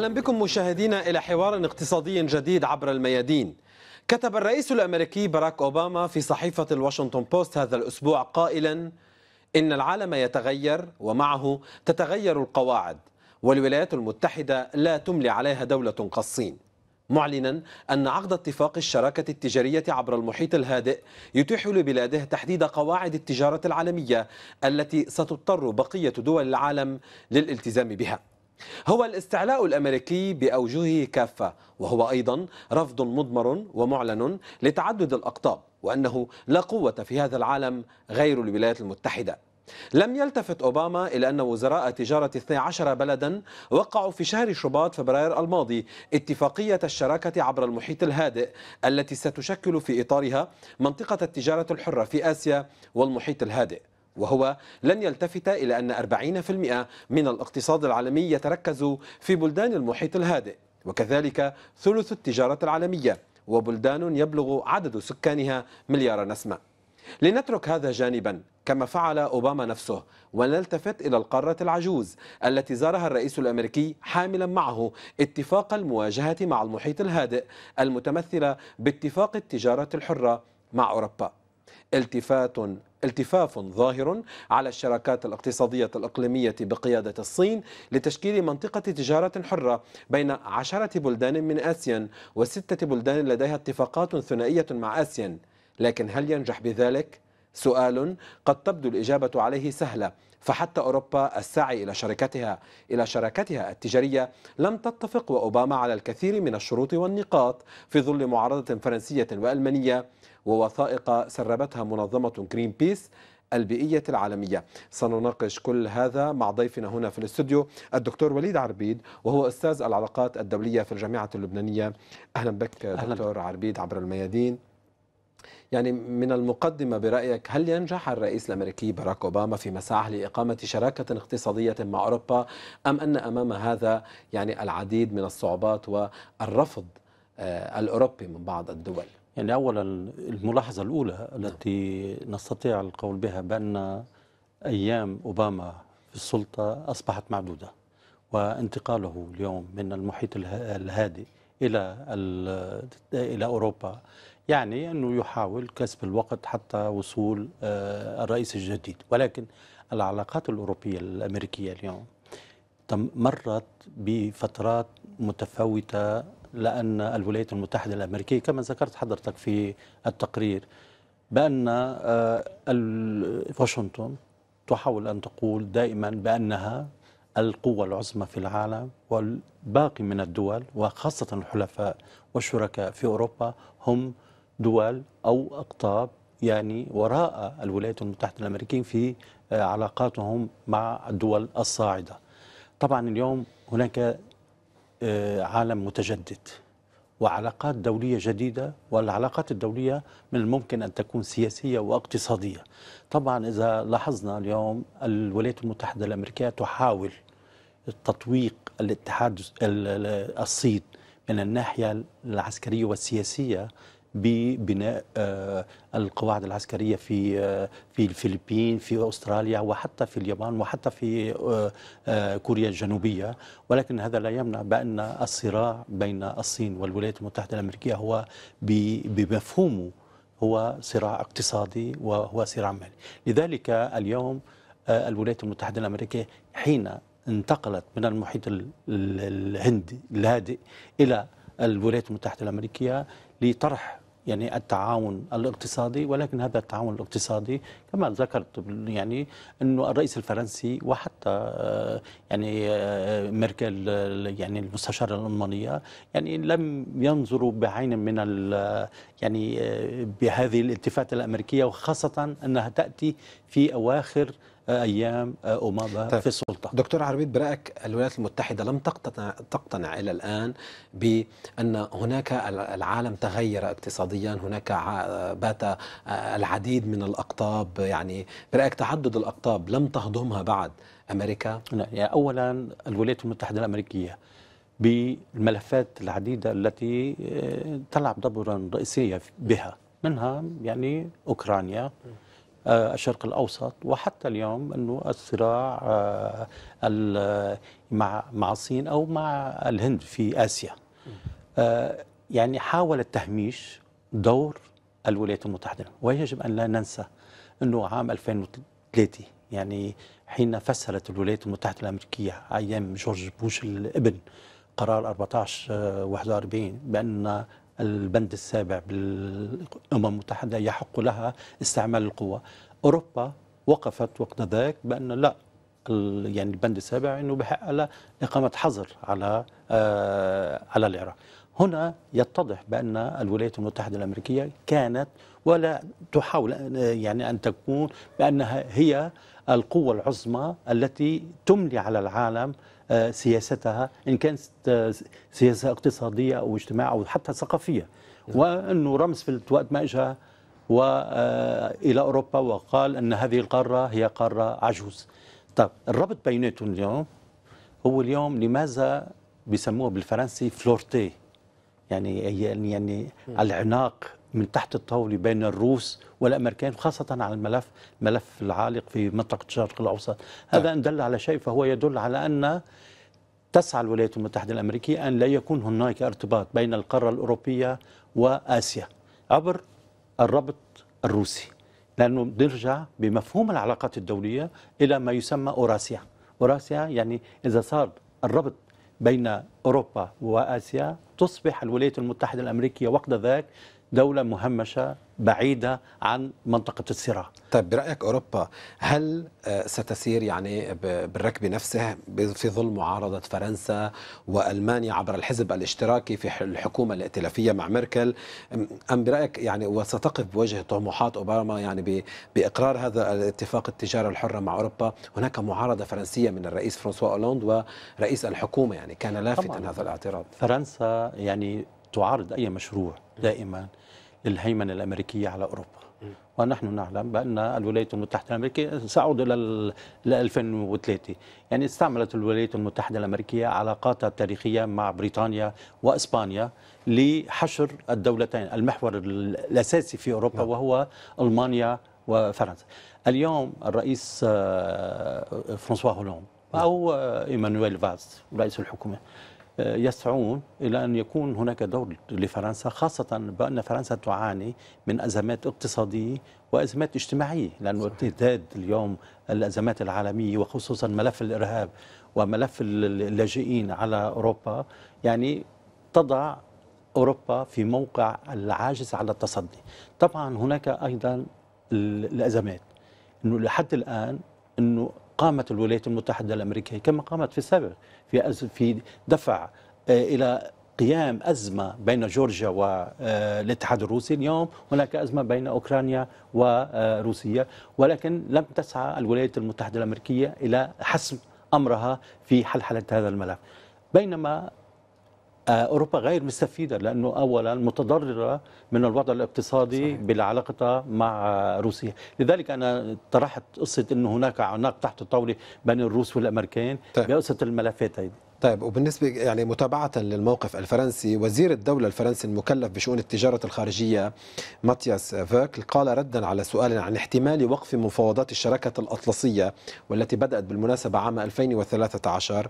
أهلا بكم مشاهدينا إلى حوار اقتصادي جديد عبر الميادين كتب الرئيس الأمريكي باراك أوباما في صحيفة الواشنطن بوست هذا الأسبوع قائلا إن العالم يتغير ومعه تتغير القواعد والولايات المتحدة لا تملي عليها دولة كالصين معلنا أن عقد اتفاق الشراكة التجارية عبر المحيط الهادئ يتيح لبلاده تحديد قواعد التجارة العالمية التي ستضطر بقية دول العالم للالتزام بها هو الاستعلاء الامريكي باوجهه كافه وهو ايضا رفض مضمر ومعلن لتعدد الاقطاب وانه لا قوه في هذا العالم غير الولايات المتحده. لم يلتفت اوباما الى ان وزراء تجاره 12 بلدا وقعوا في شهر شباط فبراير الماضي اتفاقيه الشراكه عبر المحيط الهادئ التي ستشكل في اطارها منطقه التجاره الحره في اسيا والمحيط الهادئ. وهو لن يلتفت إلى أن 40% من الاقتصاد العالمي يتركز في بلدان المحيط الهادئ وكذلك ثلث التجارة العالمية وبلدان يبلغ عدد سكانها مليار نسمة لنترك هذا جانبا كما فعل أوباما نفسه ونلتفت إلى القارة العجوز التي زارها الرئيس الأمريكي حاملا معه اتفاق المواجهة مع المحيط الهادئ المتمثلة باتفاق التجارة الحرة مع أوروبا التفات التفاف ظاهر على الشراكات الاقتصادية الإقليمية بقيادة الصين لتشكيل منطقة تجارة حرة بين عشرة بلدان من آسيا وستة بلدان لديها اتفاقات ثنائية مع آسيا لكن هل ينجح بذلك؟ سؤال قد تبدو الإجابة عليه سهلة فحتى أوروبا السعي إلى شركتها إلى شراكتها التجارية لم تتفق وأوباما على الكثير من الشروط والنقاط في ظل معارضة فرنسية وألمانية ووثائق سربتها منظمة جرين بيس البيئية العالمية سنناقش كل هذا مع ضيفنا هنا في الاستوديو الدكتور وليد عربيد وهو أستاذ العلاقات الدولية في الجامعة اللبنانية أهلا بك دكتور أهلا. عربيد عبر الميادين يعني من المقدمة برأيك هل ينجح الرئيس الأمريكي باراك أوباما في مساعه لإقامة شراكة اقتصادية مع أوروبا أم أن أمام هذا يعني العديد من الصعوبات والرفض آه، الأوروبي من بعض الدول يعني أولا الملاحظة الأولى نعم. التي نستطيع القول بها بأن أيام أوباما في السلطة أصبحت معدودة وانتقاله اليوم من المحيط الهادئ إلى إلى أوروبا يعني أنه يحاول كسب الوقت حتى وصول آه، الرئيس الجديد ولكن العلاقات الأوروبية الأمريكية اليوم مرت بفترات متفاوتة لأن الولايات المتحدة الأمريكية كما ذكرت حضرتك في التقرير بأن آه، واشنطن تحاول أن تقول دائما بأنها القوة العظمى في العالم والباقي من الدول وخاصة الحلفاء والشركاء في أوروبا هم دول أو أقطاب يعني وراء الولايات المتحدة الأمريكية في آه، علاقاتهم مع الدول الصاعدة طبعا اليوم هناك آه، عالم متجدد وعلاقات دولية جديدة والعلاقات الدولية من الممكن أن تكون سياسية واقتصادية طبعا إذا لاحظنا اليوم الولايات المتحدة الأمريكية تحاول تطويق الاتحاد الصين من الناحية العسكرية والسياسية ببناء آه، القواعد العسكريه في آه، في الفلبين في استراليا وحتى في اليابان وحتى في آه، كوريا الجنوبيه ولكن هذا لا يمنع بان الصراع بين الصين والولايات المتحده الامريكيه هو بمفهومه هو صراع اقتصادي وهو صراع مالي لذلك اليوم الولايات المتحده الامريكيه حين انتقلت من المحيط الهندي الهادئ الى الولايات المتحده الامريكيه لطرح يعني التعاون الاقتصادي ولكن هذا التعاون الاقتصادي كما ذكرت يعني انه الرئيس الفرنسي وحتى آه، يعني آه، ميركل آه، يعني المستشاره الالمانيه يعني لم ينظروا بعين من يعني بهذه الالتفاته الامريكيه وخاصه انها تاتي في اواخر أيام آه، اوباما طيب. في السلطة دكتور عربيد برأيك الولايات المتحدة لم تقتنع, تقتنع إلى الآن بأن هناك العالم تغير اقتصاديا هناك بات العديد من الأقطاب يعني برأيك تعدد الأقطاب لم تهضمها بعد أمريكا؟ لا يعني أولا الولايات المتحدة الأمريكية بالملفات العديدة التي آه، تلعب دورا رئيسيا بها منها يعني أوكرانيا م. آه، الشرق الاوسط وحتى اليوم انه الصراع آه، مع مع الصين او مع الهند في اسيا آه، يعني حاول التهميش دور الولايات المتحده ويجب ان لا ننسى انه عام 2003 يعني حين فسرت الولايات المتحده الامريكيه ايام جورج بوش الابن قرار 1441 بان البند السابع بالأمم المتحدة يحق لها استعمال القوة أوروبا وقفت وقت ذاك بأن لا يعني البند السابع أنه بحق لها إقامة حظر على آه على العراق هنا يتضح بأن الولايات المتحدة الأمريكية كانت ولا تحاول يعني أن تكون بأنها هي القوة العظمى التي تملي على العالم آه، سياستها إن كانت آه، سياسة اقتصادية أو اجتماعيه أو حتى ثقافية نعم. وأنه رمسفيلد وقت ما اجى آه، الى أوروبا وقال أن هذه القارة هي قارة عجوز طب الربط بيناتهم اليوم هو اليوم لماذا بيسموها بالفرنسي فلورتي يعني يعني, يعني العناق من تحت الطاولة بين الروس والأمريكان خاصة على الملف ملف العالق في منطقة الشرق الأوسط طيب. هذا إن دل على شيء فهو يدل على أن تسعى الولايات المتحدة الأمريكية أن لا يكون هناك ارتباط بين القارة الأوروبية وآسيا عبر الربط الروسي لأنه بنرجع بمفهوم العلاقات الدولية إلى ما يسمى أوراسيا أوراسيا يعني إذا صار الربط بين أوروبا وآسيا تصبح الولايات المتحدة الأمريكية وقت ذاك دولة مهمشة بعيدة عن منطقة الصراع طيب برأيك أوروبا هل آه، ستسير يعني بالركب نفسه في ظل معارضة فرنسا وألمانيا عبر الحزب الاشتراكي في الحكومة الائتلافية مع ميركل أم برأيك يعني وستقف بوجه طموحات أوباما يعني بإقرار هذا الاتفاق التجارة الحرة مع أوروبا هناك معارضة فرنسية من الرئيس فرانسوا أولوند ورئيس الحكومة يعني كان لافتا هذا الاعتراض فرنسا يعني تعارض أي مشروع دائما الهيمنة الأمريكية على أوروبا ونحن نعلم بأن الولايات المتحدة الأمريكية سأعود إلى 2003 يعني استعملت الولايات المتحدة الأمريكية علاقاتها التاريخية مع بريطانيا وإسبانيا لحشر الدولتين المحور الأساسي في أوروبا نعم. وهو ألمانيا وفرنسا اليوم الرئيس آه، فرانسوا هولوند أو آه، إيمانويل فاز رئيس الحكومة آه، يسعون إلى أن يكون هناك دور لفرنسا خاصة بأن فرنسا تعاني من أزمات اقتصادية وأزمات اجتماعية لأنه ارتداد اليوم الأزمات العالمية وخصوصا ملف الإرهاب وملف اللاجئين على أوروبا يعني تضع أوروبا في موقع العاجز على التصدي طبعا هناك أيضا الأزمات أنه لحد الآن أنه قامت الولايات المتحدة الأمريكية كما قامت في السابق في في دفع آه، إلى قيام أزمة بين جورجيا والاتحاد آه، الروسي اليوم هناك أزمة بين أوكرانيا وروسيا آه، ولكن لم تسعى الولايات المتحدة الأمريكية إلى حسم أمرها في حلحلة هذا الملف بينما اوروبا غير مستفيده لانه اولا متضرره من الوضع الاقتصادي بالعلاقه بالعلاقتها مع روسيا، لذلك انا طرحت قصه انه هناك عناق تحت الطاوله بين الروس والامريكان طيب. بقصه الملفات هذه طيب وبالنسبة يعني متابعة للموقف الفرنسي وزير الدولة الفرنسي المكلف بشؤون التجارة الخارجية ماتياس فيركل قال ردا على سؤال عن احتمال وقف مفاوضات الشراكة الأطلسية والتي بدأت بالمناسبة عام 2013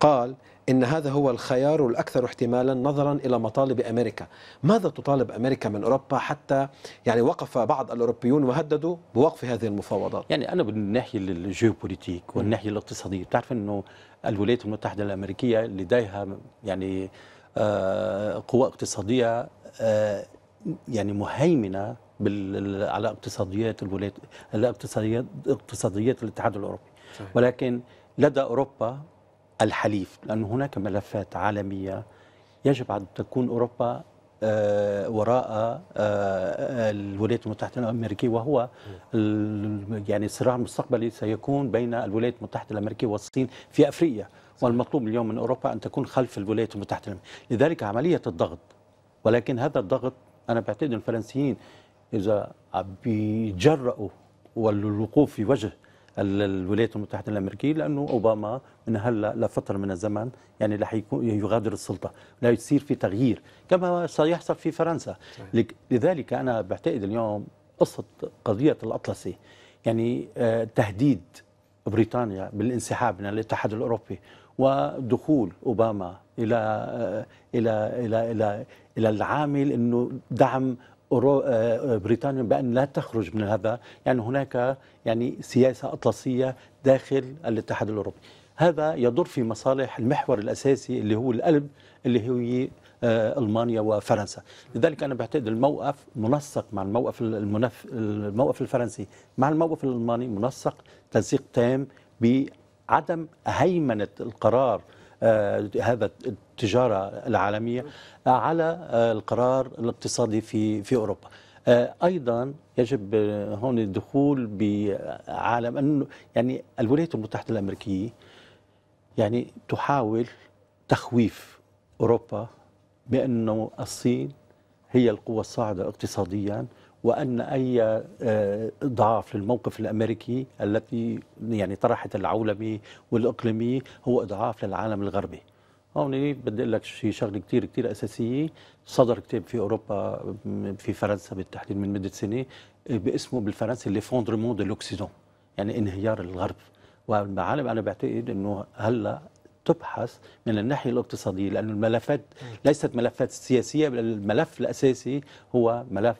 قال ان هذا هو الخيار الاكثر احتمالا نظرا الى مطالب امريكا، ماذا تطالب امريكا من اوروبا حتى يعني وقف بعض الاوروبيون وهددوا بوقف هذه المفاوضات؟ يعني انا من الناحيه الجيوبوليتيك والناحيه الاقتصاديه، بتعرف انه الولايات المتحده الامريكيه لديها يعني آه، قوى اقتصاديه آه، يعني مهيمنه بال... على اقتصاديات الولايات الاقتصاديات اقتصاديات الاتحاد الاوروبي صحيح. ولكن لدى اوروبا الحليف لأن هناك ملفات عالمية يجب أن تكون أوروبا آه، وراء آه، آه، الولايات المتحده الامريكيه وهو يعني صراع مستقبلي سيكون بين الولايات المتحده الامريكيه والصين في افريقيا والمطلوب اليوم من اوروبا ان تكون خلف الولايات المتحده الامريكيه لذلك عمليه الضغط ولكن هذا الضغط انا بعتقد الفرنسيين اذا بيجرؤوا والوقوف في وجه الولايات المتحده الامريكيه لانه اوباما من هلا لفتره من الزمن يعني رح يغادر السلطه، لا يصير في تغيير كما سيحصل في فرنسا، لذلك انا بعتقد اليوم قصه قضيه الاطلسي يعني آه، تهديد بريطانيا بالانسحاب من الاتحاد الاوروبي ودخول اوباما الى آه، الى الى الى, إلى العامل انه دعم آه، آه، بريطانيا بأن لا تخرج من هذا يعني هناك يعني سياسة أطلسية داخل الاتحاد الأوروبي هذا يضر في مصالح المحور الأساسي اللي هو القلب اللي هو آه، المانيا وفرنسا لذلك انا بعتقد الموقف منسق مع الموقف المنف... الموقف الفرنسي مع الموقف الالماني منسق تنسيق تام بعدم هيمنه القرار آه، هذا التجاره العالميه على آه، القرار الاقتصادي في في اوروبا آه، ايضا يجب هون الدخول بعالم انه يعني الولايات المتحده الامريكيه يعني تحاول تخويف اوروبا بانه الصين هي القوه الصاعده اقتصاديا وان اي اضعاف آه، للموقف الامريكي التي يعني طرحت العولمي والاقليمي هو اضعاف للعالم الغربي هون بدي اقول لك شيء شغله كثير كثير اساسيه صدر كتاب في اوروبا في فرنسا بالتحديد من مده سنه باسمه بالفرنسي لي فوندرمون دو لوكسيدون يعني انهيار الغرب والعالم انا بعتقد انه هلا تبحث من الناحية الاقتصادية لأن الملفات ليست ملفات سياسية بل الملف الأساسي هو ملف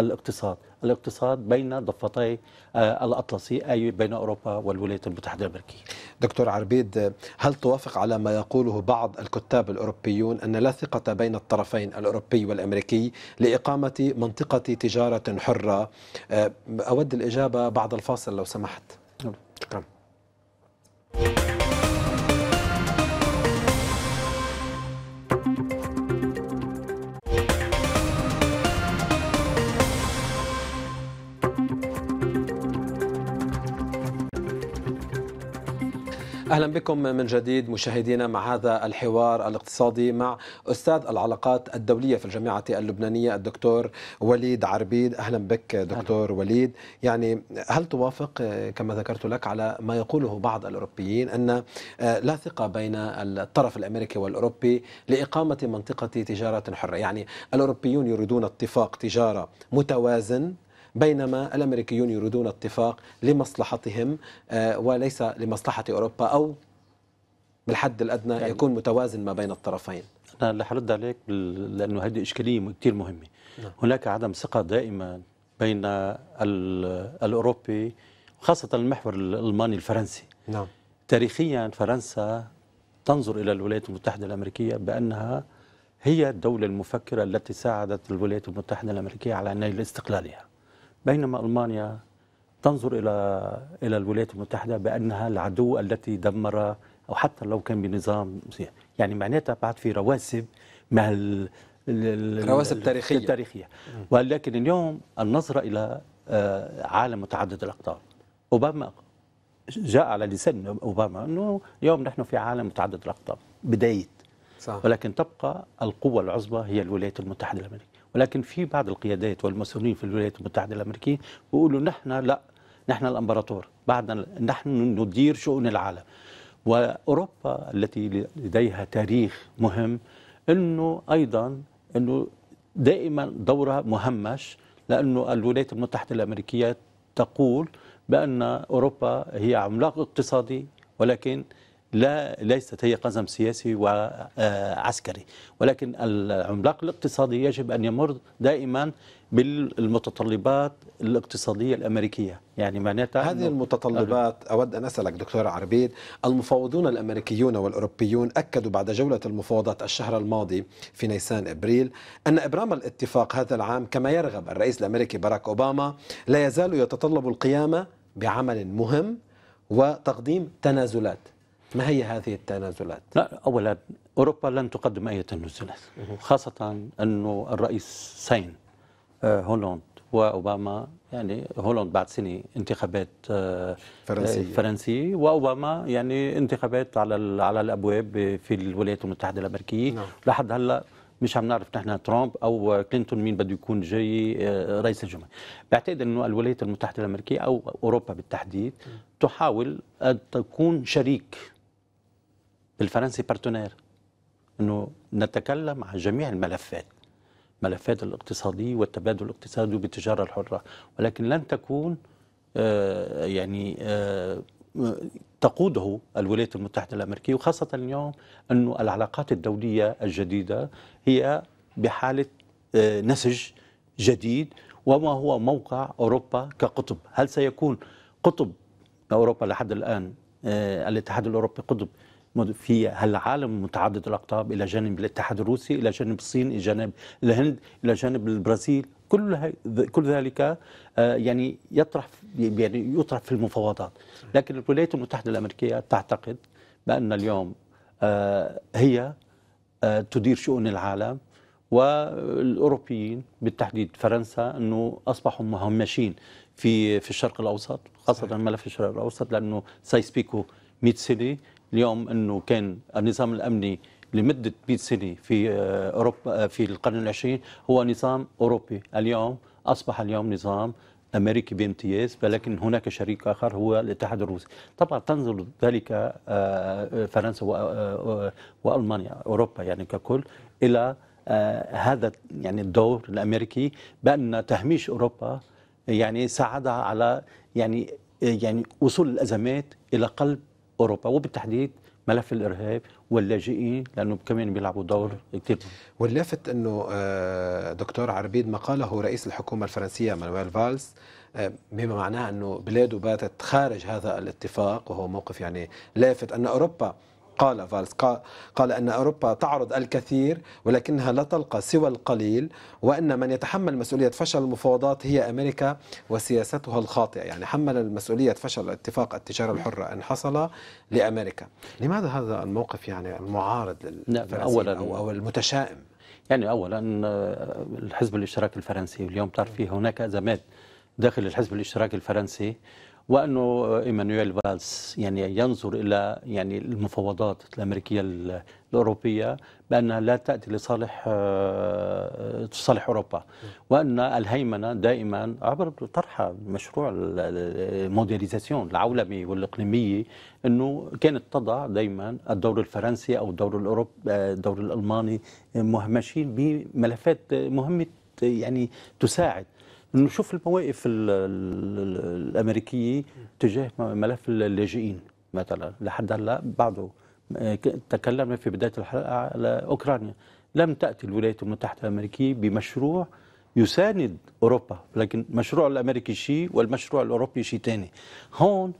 الاقتصاد الاقتصاد بين ضفتي آه، الأطلسي أي بين أوروبا والولايات المتحدة الأمريكية دكتور عربيد هل توافق على ما يقوله بعض الكتاب الأوروبيون أن لا ثقة بين الطرفين الأوروبي والأمريكي لإقامة منطقة تجارة حرة آه، أود الإجابة بعد الفاصل لو سمحت نعم. شكرا اهلا بكم من جديد مشاهدينا مع هذا الحوار الاقتصادي مع استاذ العلاقات الدوليه في الجامعه اللبنانيه الدكتور وليد عربيد اهلا بك دكتور أهلا. وليد يعني هل توافق كما ذكرت لك على ما يقوله بعض الاوروبيين ان آه، لا ثقه بين الطرف الامريكي والاوروبي لاقامه منطقه تجاره حره يعني الاوروبيون يريدون اتفاق تجاره متوازن بينما الأمريكيون يريدون اتفاق لمصلحتهم آه، وليس لمصلحة أوروبا أو بالحد الأدنى يعني يكون متوازن ما بين الطرفين أنا لحرد عليك لأنه هذه إشكالية كثير مهمة نعم. هناك عدم ثقة دائما بين الأوروبي وخاصة المحور الألماني الفرنسي نعم. تاريخيا فرنسا تنظر إلى الولايات المتحدة الأمريكية بأنها هي الدولة المفكرة التي ساعدت الولايات المتحدة الأمريكية على نيل استقلالها بينما ألمانيا تنظر إلى إلى الولايات المتحدة بأنها العدو التي دمر أو حتى لو كان بنظام يعني معناتها بعد في رواسب مع الرواسب التاريخية التاريخية ولكن اليوم النظرة إلى آه، عالم متعدد الأقطاب أوباما جاء على لسان أوباما أنه اليوم نحن في عالم متعدد الأقطاب بداية صح. ولكن تبقى القوة العظمى هي الولايات المتحدة الأمريكية ولكن في بعض القيادات والمسؤولين في الولايات المتحدة الأمريكية بيقولوا نحن لا نحن الامبراطور بعدنا نحن ندير شؤون العالم واوروبا التي لديها تاريخ مهم انه ايضا انه دائما دورها مهمش لانه الولايات المتحده الامريكيه تقول بان اوروبا هي عملاق اقتصادي ولكن لا ليست هي قزم سياسي وعسكري آه، ولكن العملاق الاقتصادي يجب أن يمر دائما بالمتطلبات الاقتصادية الأمريكية يعني معناتها هذه المتطلبات أود أن أسألك دكتور عربيد المفاوضون الأمريكيون والأوروبيون أكدوا بعد جولة المفاوضات الشهر الماضي في نيسان إبريل أن إبرام الاتفاق هذا العام كما يرغب الرئيس الأمريكي باراك أوباما لا يزال يتطلب القيام بعمل مهم وتقديم تنازلات ما هي هذه التنازلات؟ لا أولا أوروبا لن تقدم أي تنازلات خاصة أنه الرئيس سين آه، هولند وأوباما يعني هولند بعد سنة انتخابات آه، فرنسية آه، فرنسية وأوباما يعني انتخابات على على الأبواب في الولايات المتحدة الأمريكية نعم. لحد هلا مش عم نعرف نحن ترامب او كلينتون مين بده يكون جاي رئيس الجمهوريه بعتقد انه الولايات المتحده الامريكيه او اوروبا بالتحديد تحاول ان تكون شريك بالفرنسي بارتنير انه نتكلم عن جميع الملفات ملفات الاقتصادي والتبادل الاقتصادي بالتجاره الحره ولكن لن تكون آه، يعني آه، تقوده الولايات المتحده الامريكيه وخاصه اليوم انه العلاقات الدوليه الجديده هي بحاله آه، نسج جديد وما هو موقع اوروبا كقطب هل سيكون قطب اوروبا لحد الان الاتحاد الاوروبي قطب في هالعالم متعدد الأقطاب إلى جانب الاتحاد الروسي إلى جانب الصين إلى جانب الهند إلى جانب البرازيل كل كل ذلك آه، يعني يطرح يعني يطرح في المفاوضات لكن الولايات المتحده الامريكيه تعتقد بان اليوم آه، هي آه، تدير شؤون العالم والاوروبيين بالتحديد فرنسا انه اصبحوا مهمشين في في الشرق الاوسط خاصه ملف الشرق الاوسط لانه بيكو 100 سنه اليوم انه كان النظام الامني لمده 100 سنه في آه، اوروبا آه، في القرن العشرين هو نظام اوروبي، اليوم اصبح اليوم نظام امريكي بامتياز ولكن هناك شريك اخر هو الاتحاد الروسي، طبعا تنظر ذلك آه، فرنسا والمانيا اوروبا يعني ككل الى هذا يعني الدور الامريكي بان تهميش اوروبا يعني ساعدها على يعني يعني وصول الازمات الى قلب اوروبا وبالتحديد ملف الارهاب واللاجئين لانه كمان بيلعبوا دور كثير واللافت انه آه، دكتور عربيد ما قاله رئيس الحكومه الفرنسيه مانويل فالس آه، بما معناه انه بلاده باتت خارج هذا الاتفاق وهو موقف يعني لافت ان اوروبا قال فالس قال أن أوروبا تعرض الكثير ولكنها لا تلقى سوى القليل وأن من يتحمل مسؤولية فشل المفاوضات هي أمريكا وسياستها الخاطئة يعني حمل المسؤولية فشل اتفاق التجارة الحرة أن حصل لأمريكا لماذا هذا الموقف يعني المعارض نعم، اولا أو, أو المتشائم يعني أولا الحزب الاشتراكي الفرنسي اليوم تعرف فيه هناك أزمات داخل الحزب الاشتراكي الفرنسي وانه ايمانويل فالس يعني ينظر الى يعني المفاوضات الامريكيه الاوروبيه بانها لا تاتي لصالح آه، تصالح اوروبا وان الهيمنه دائما عبر طرحها مشروع الموديليزاسيون العولمي والاقليمي انه كانت تضع دائما الدور الفرنسي او الدور الاوروبي آه، الدور الالماني مهمشين بملفات مهمه يعني تساعد نشوف المواقف الامريكيه تجاه ملف اللاجئين مثلا لحد هلا بعده آه، تكلمنا في بدايه الحلقه على اوكرانيا لم تاتي الولايات المتحده الامريكيه بمشروع يساند اوروبا لكن المشروع الامريكي شيء والمشروع الاوروبي شيء ثاني هون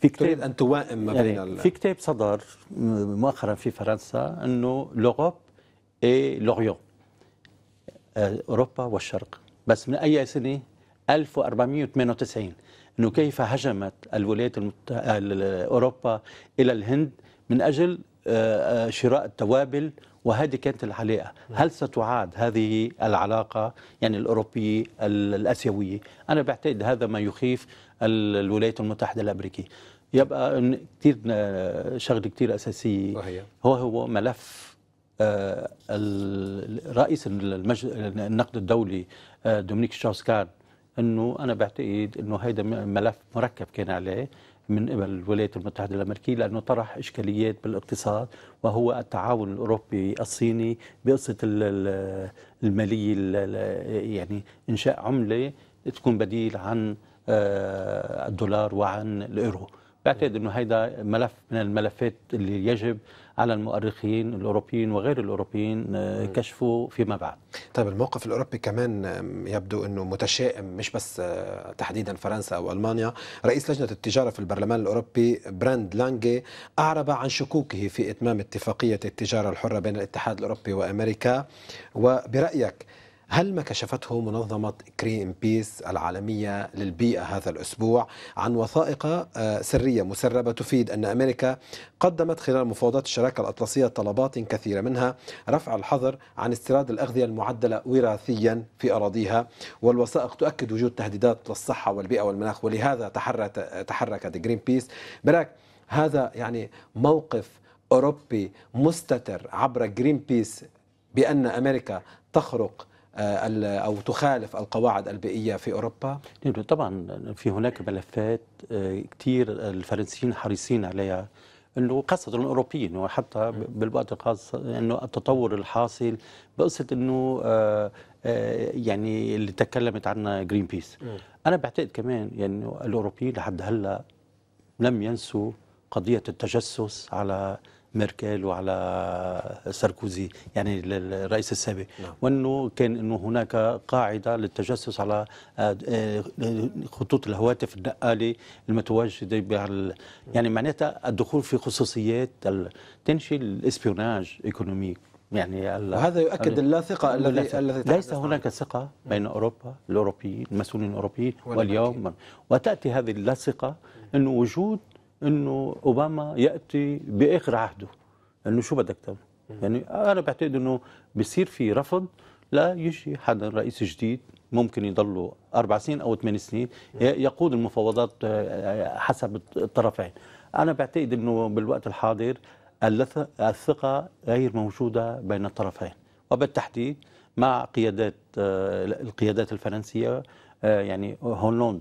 في كتاب تريد ان توائم ما يعني بين يعني في كتاب صدر مؤخرا في فرنسا انه لوروب اي لوريون آه، اوروبا والشرق بس من أي سنة 1498 أنه كيف هجمت الولايات المت... أوروبا إلى الهند من أجل آه، آه، شراء التوابل وهذه كانت العلاقة هل ستعاد هذه العلاقة يعني الأوروبية الأسيوية أنا بعتقد هذا ما يخيف الولايات المتحدة الأمريكية يبقى كثير آه، شغله كثير اساسيه وهي هو هو ملف آه، رئيس المج... النقد الدولي آه، دومينيك شاوسكان انه انا بعتقد انه هيدا ملف مركب كان عليه من قبل الولايات المتحده الامريكيه لانه طرح اشكاليات بالاقتصاد وهو التعاون الاوروبي الصيني بقصه الماليه يعني انشاء عمله تكون بديل عن آه، الدولار وعن الايرو بعتقد انه هيدا ملف من الملفات اللي يجب على المؤرخين الأوروبيين وغير الأوروبيين آه، كشفوا فيما بعد طيب الموقف الأوروبي كمان يبدو أنه متشائم مش بس آه، تحديدا فرنسا أو ألمانيا رئيس لجنة التجارة في البرلمان الأوروبي براند لانجي أعرب عن شكوكه في إتمام اتفاقية التجارة الحرة بين الاتحاد الأوروبي وأمريكا وبرأيك هل ما كشفته منظمة كريم بيس العالمية للبيئة هذا الأسبوع عن وثائق آه، سرية مسربة تفيد أن أمريكا قدمت خلال مفاوضات الشراكة الأطلسية طلبات كثيرة منها رفع الحظر عن استيراد الأغذية المعدلة وراثيا في أراضيها والوثائق تؤكد وجود تهديدات للصحة والبيئة والمناخ ولهذا تحركت جرين بيس براك هذا يعني موقف أوروبي مستتر عبر جرين بيس بأن أمريكا تخرق آه، أو تخالف القواعد البيئية في أوروبا؟ نعم، طبعا في هناك ملفات آه، كثير الفرنسيين حريصين عليها انه خاصه الاوروبيين وحتى بالوقت الخاص انه التطور الحاصل بقصه انه آه، يعني اللي تكلمت عنها جرين بيس انا بعتقد كمان يعني الاوروبيين لحد هلا لم ينسوا قضيه التجسس على ميركل وعلى ساركوزي يعني الرئيس السابق نعم. وانه كان انه هناك قاعده للتجسس على آه، آه، خطوط الهواتف النقاله المتواجده يعني معناتها الدخول في خصوصيات تنشي الاسبيوناج ايكونوميك يعني وهذا يؤكد اللاثقه الذي الذي ليس هناك ثقه بين اوروبا الاوروبيين المسؤولين الاوروبيين واليوم وتاتي هذه اللاثقه انه وجود انه اوباما ياتي باخر عهده انه شو بدك تعمل يعني انا بعتقد انه بصير في رفض لا يجي حدا رئيس جديد ممكن يضلوا اربع سنين او ثمان سنين يقود المفاوضات آه، آه، حسب الطرفين انا بعتقد انه بالوقت الحاضر الثقه غير موجوده بين الطرفين وبالتحديد مع قيادات آه، القيادات الفرنسيه يعني هولوند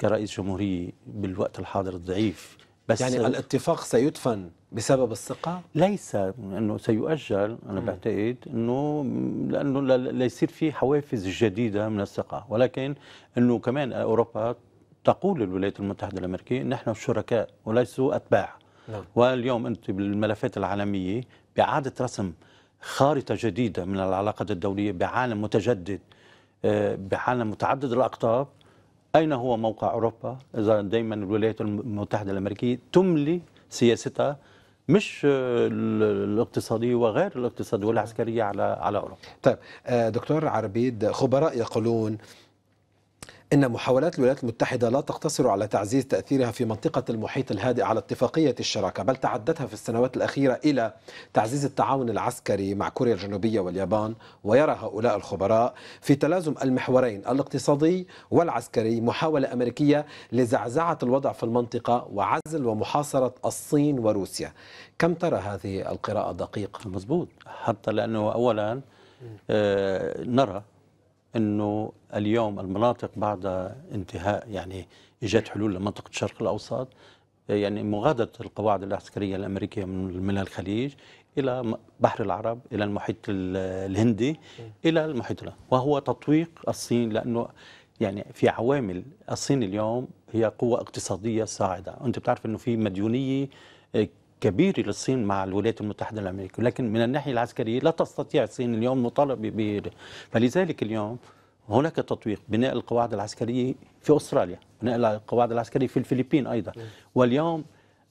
كرئيس جمهورية بالوقت الحاضر الضعيف بس يعني الاتفاق سيدفن بسبب الثقة؟ ليس انه سيؤجل انا بعتقد انه لانه ليصير في حوافز جديدة من الثقة ولكن انه كمان اوروبا تقول للولايات المتحدة الامريكية نحن شركاء وليسوا اتباع نعم. واليوم انت بالملفات العالمية باعادة رسم خارطة جديدة من العلاقات الدولية بعالم متجدد آه، بعالم متعدد الاقطاب أين هو موقع أوروبا إذا دائما الولايات المتحدة الأمريكية تملي سياستها مش آه، الاقتصاديه وغير الاقتصاديه والعسكريه على على اوروبا. طيب آه، دكتور عربيد خبراء يقولون إن محاولات الولايات المتحدة لا تقتصر على تعزيز تأثيرها في منطقة المحيط الهادئ على اتفاقية الشراكة بل تعدتها في السنوات الأخيرة إلى تعزيز التعاون العسكري مع كوريا الجنوبية واليابان ويرى هؤلاء الخبراء في تلازم المحورين الاقتصادي والعسكري محاولة أمريكية لزعزعة الوضع في المنطقة وعزل ومحاصرة الصين وروسيا كم ترى هذه القراءة دقيقة؟ مضبوط حتى لأنه أولا آه، نرى انه اليوم المناطق بعد انتهاء يعني ايجاد حلول لمنطقه الشرق الاوسط يعني مغادره القواعد العسكريه الامريكيه من الخليج الى بحر العرب الى المحيط الهندي الى المحيط وهو تطويق الصين لانه يعني في عوامل الصين اليوم هي قوة اقتصادية صاعدة أنت بتعرف أنه في مديونية كبير للصين مع الولايات المتحدة الأمريكية لكن من الناحية العسكرية لا تستطيع الصين اليوم مطالب ب فلذلك اليوم هناك تطويق بناء القواعد العسكرية في أستراليا بناء القواعد العسكرية في الفلبين أيضا واليوم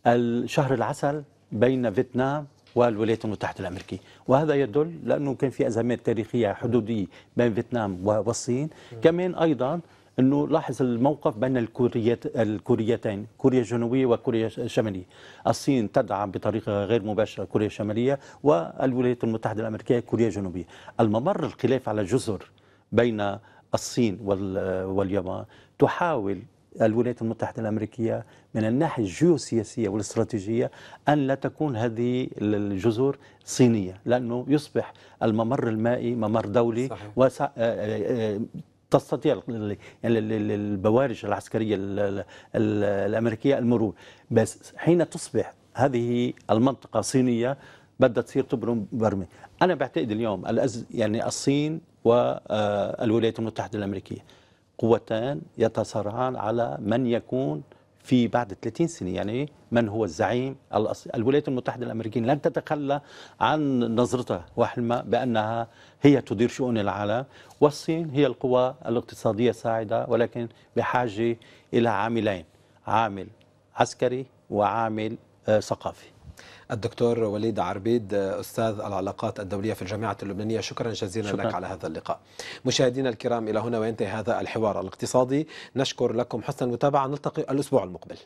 الشهر العسل بين فيتنام والولايات المتحدة الأمريكية وهذا يدل لأنه كان في أزمات تاريخية حدودية بين فيتنام والصين كمان أيضا انه لاحظ الموقف بين الكوريات الكوريتين كوريا الجنوبيه وكوريا الشماليه الصين تدعم بطريقه غير مباشره كوريا الشماليه والولايات المتحده الامريكيه كوريا الجنوبيه الممر الخلاف على الجزر بين الصين واليابان تحاول الولايات المتحدة الأمريكية من الناحية الجيوسياسية والاستراتيجية أن لا تكون هذه الجزر صينية لأنه يصبح الممر المائي ممر دولي صحيح. آه، آه، آه، تستطيع يعني البوارج العسكرية الأمريكية المرور بس حين تصبح هذه المنطقة صينية بدها تصير تبرم برمي أنا بعتقد اليوم الأز... يعني الصين والولايات آه، المتحدة الأمريكية قوتان يتصارعان على من يكون في بعد 30 سنة يعني من هو الزعيم الولايات المتحدة الأمريكية لن تتخلى عن نظرتها وحلمها بأنها هي تدير شؤون العالم والصين هي القوى الاقتصادية الساعدة ولكن بحاجة إلى عاملين عامل عسكري وعامل آه، ثقافي الدكتور وليد عربيد أستاذ العلاقات الدولية في الجامعة اللبنانية شكرا جزيلا شكرا. لك على هذا اللقاء مشاهدينا الكرام إلى هنا وينتهي هذا الحوار الاقتصادي نشكر لكم حسن المتابعة نلتقي الأسبوع المقبل